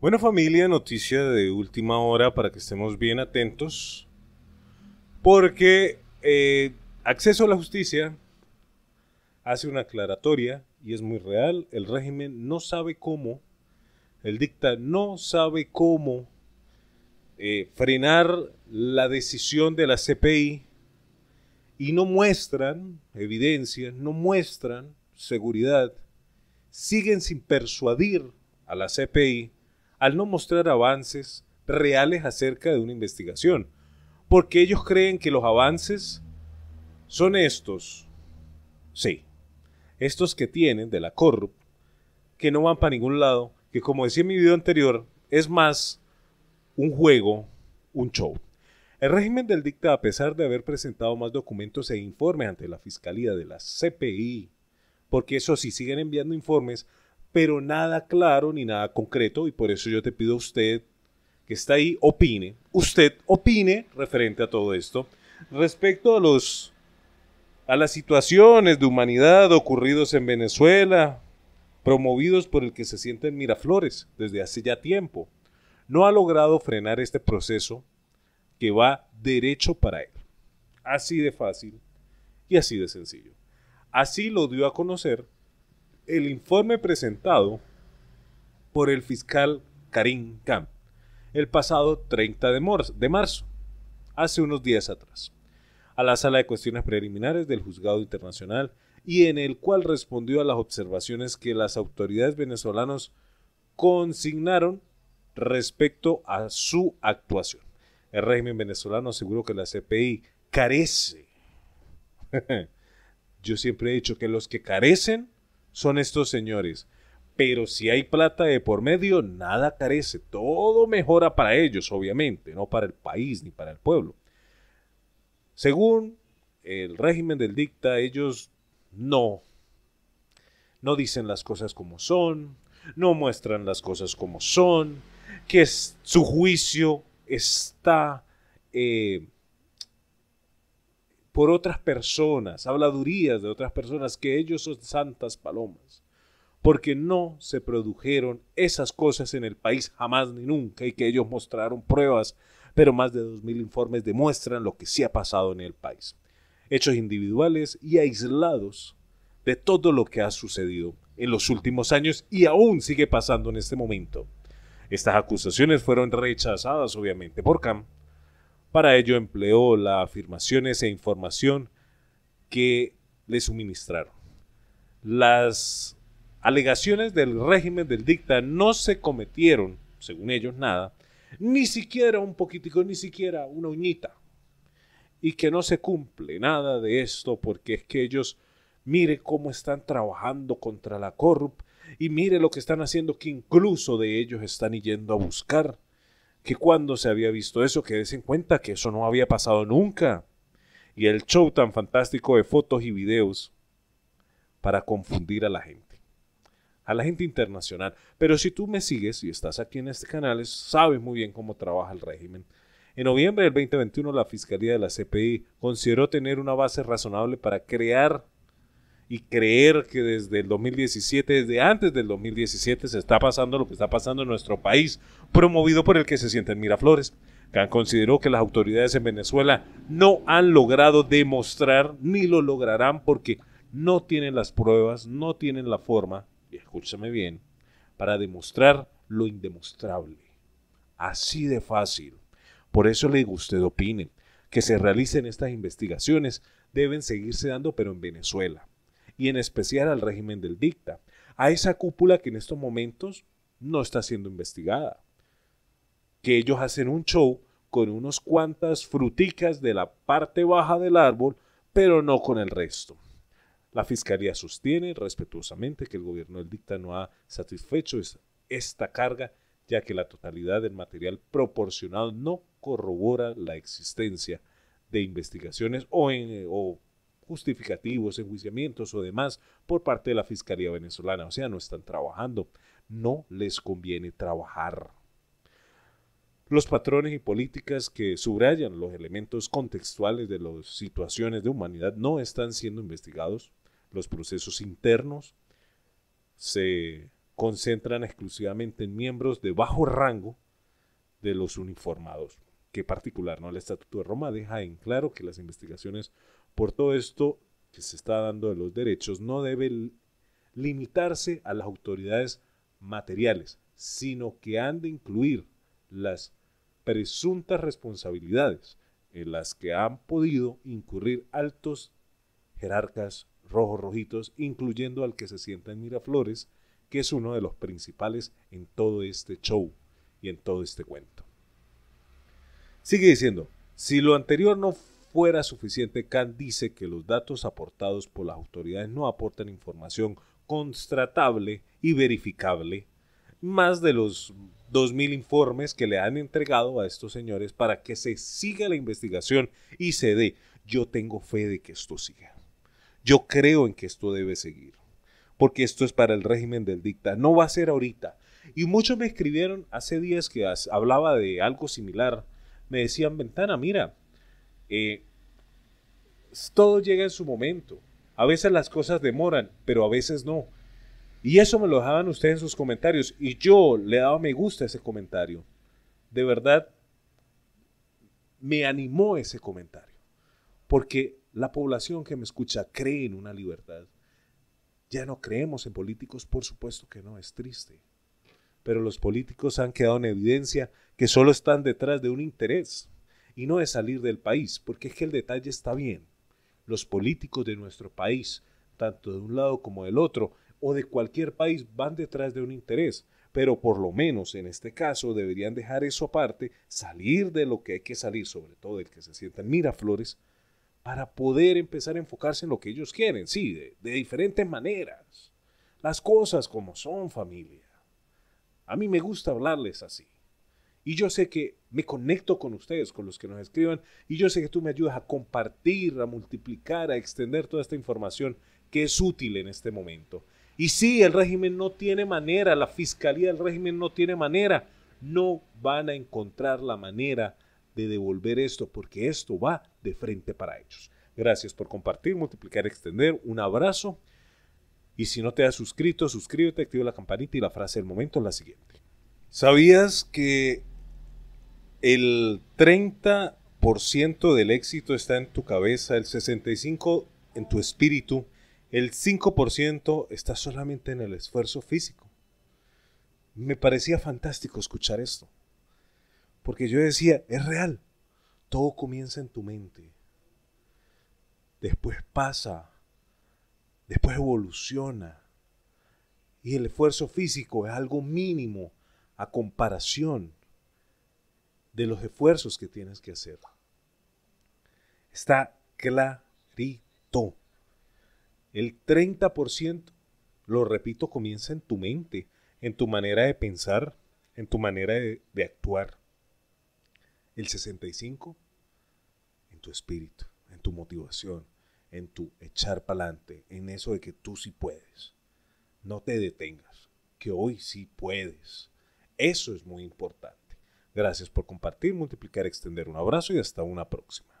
Bueno familia, noticia de última hora para que estemos bien atentos, porque eh, Acceso a la Justicia hace una aclaratoria y es muy real, el régimen no sabe cómo, el dicta no sabe cómo eh, frenar la decisión de la CPI y no muestran evidencia no muestran seguridad, siguen sin persuadir a la CPI al no mostrar avances reales acerca de una investigación, porque ellos creen que los avances son estos, sí, estos que tienen de la corrup, que no van para ningún lado, que como decía en mi video anterior, es más un juego, un show. El régimen del dicta, a pesar de haber presentado más documentos e informes ante la Fiscalía de la CPI, porque eso sí siguen enviando informes, pero nada claro ni nada concreto y por eso yo te pido a usted que está ahí, opine, usted opine referente a todo esto, respecto a los a las situaciones de humanidad ocurridos en Venezuela, promovidos por el que se siente Miraflores desde hace ya tiempo, no ha logrado frenar este proceso que va derecho para él. Así de fácil y así de sencillo. Así lo dio a conocer el informe presentado por el fiscal Karim Khan el pasado 30 de marzo, hace unos días atrás, a la sala de cuestiones preliminares del Juzgado Internacional y en el cual respondió a las observaciones que las autoridades venezolanas consignaron respecto a su actuación. El régimen venezolano aseguró que la CPI carece. Yo siempre he dicho que los que carecen son estos señores. Pero si hay plata de por medio, nada carece. Todo mejora para ellos, obviamente, no para el país ni para el pueblo. Según el régimen del dicta, ellos no. No dicen las cosas como son, no muestran las cosas como son, que su juicio está eh, por otras personas, habladurías de otras personas, que ellos son santas palomas, porque no se produjeron esas cosas en el país jamás ni nunca y que ellos mostraron pruebas, pero más de 2.000 informes demuestran lo que sí ha pasado en el país. Hechos individuales y aislados de todo lo que ha sucedido en los últimos años y aún sigue pasando en este momento. Estas acusaciones fueron rechazadas obviamente por CAMP, para ello empleó las afirmaciones e información que le suministraron. Las alegaciones del régimen del dicta no se cometieron, según ellos, nada, ni siquiera un poquitico, ni siquiera una uñita. Y que no se cumple nada de esto porque es que ellos, mire cómo están trabajando contra la corrup y mire lo que están haciendo que incluso de ellos están yendo a buscar que cuando se había visto eso, que en cuenta que eso no había pasado nunca. Y el show tan fantástico de fotos y videos para confundir a la gente, a la gente internacional. Pero si tú me sigues y estás aquí en este canal, sabes muy bien cómo trabaja el régimen. En noviembre del 2021, la Fiscalía de la CPI consideró tener una base razonable para crear y creer que desde el 2017, desde antes del 2017, se está pasando lo que está pasando en nuestro país, promovido por el que se siente en Miraflores. Khan consideró que las autoridades en Venezuela no han logrado demostrar ni lo lograrán porque no tienen las pruebas, no tienen la forma, y escúchame bien, para demostrar lo indemostrable. Así de fácil. Por eso le digo, usted opine, que se realicen estas investigaciones deben seguirse dando, pero en Venezuela y en especial al régimen del dicta, a esa cúpula que en estos momentos no está siendo investigada, que ellos hacen un show con unos cuantas fruticas de la parte baja del árbol, pero no con el resto. La Fiscalía sostiene respetuosamente que el gobierno del dicta no ha satisfecho esta carga, ya que la totalidad del material proporcionado no corrobora la existencia de investigaciones o, en, justificativos, enjuiciamientos o demás por parte de la Fiscalía venezolana. O sea, no están trabajando. No les conviene trabajar. Los patrones y políticas que subrayan los elementos contextuales de las situaciones de humanidad no están siendo investigados. Los procesos internos se concentran exclusivamente en miembros de bajo rango de los uniformados, que particular no el Estatuto de Roma deja en claro que las investigaciones por todo esto que se está dando de los derechos, no debe limitarse a las autoridades materiales, sino que han de incluir las presuntas responsabilidades en las que han podido incurrir altos jerarcas rojos rojitos, incluyendo al que se sienta en Miraflores, que es uno de los principales en todo este show y en todo este cuento. Sigue diciendo, si lo anterior no fuera suficiente, Kant dice que los datos aportados por las autoridades no aportan información constatable y verificable, más de los 2.000 informes que le han entregado a estos señores para que se siga la investigación y se dé. Yo tengo fe de que esto siga. Yo creo en que esto debe seguir, porque esto es para el régimen del dicta. No va a ser ahorita. Y muchos me escribieron hace días que hablaba de algo similar. Me decían, Ventana, mira, eh, todo llega en su momento. A veces las cosas demoran, pero a veces no. Y eso me lo dejaban ustedes en sus comentarios. Y yo le daba me gusta a ese comentario. De verdad, me animó ese comentario. Porque la población que me escucha cree en una libertad. Ya no creemos en políticos, por supuesto que no, es triste. Pero los políticos han quedado en evidencia que solo están detrás de un interés y no de salir del país, porque es que el detalle está bien. Los políticos de nuestro país, tanto de un lado como del otro, o de cualquier país, van detrás de un interés, pero por lo menos en este caso deberían dejar eso aparte, salir de lo que hay que salir, sobre todo el que se sienta en Miraflores, para poder empezar a enfocarse en lo que ellos quieren, sí, de diferentes maneras. Las cosas como son familia. A mí me gusta hablarles así. Y yo sé que me conecto con ustedes, con los que nos escriban, y yo sé que tú me ayudas a compartir, a multiplicar, a extender toda esta información que es útil en este momento. Y sí, el régimen no tiene manera, la fiscalía del régimen no tiene manera, no van a encontrar la manera de devolver esto, porque esto va de frente para ellos. Gracias por compartir, multiplicar, extender. Un abrazo. Y si no te has suscrito, suscríbete, activa la campanita y la frase del momento es la siguiente. ¿Sabías que el 30% del éxito está en tu cabeza, el 65% en tu espíritu, el 5% está solamente en el esfuerzo físico. Me parecía fantástico escuchar esto, porque yo decía, es real, todo comienza en tu mente, después pasa, después evoluciona, y el esfuerzo físico es algo mínimo a comparación de los esfuerzos que tienes que hacer. Está clarito. El 30%, lo repito, comienza en tu mente, en tu manera de pensar, en tu manera de, actuar. El 65% en tu espíritu, en tu motivación, en tu echar para adelante, en eso de que tú sí puedes. No te detengas, que hoy sí puedes. Eso es muy importante. Gracias por compartir, multiplicar, extender. Un abrazo y hasta una próxima.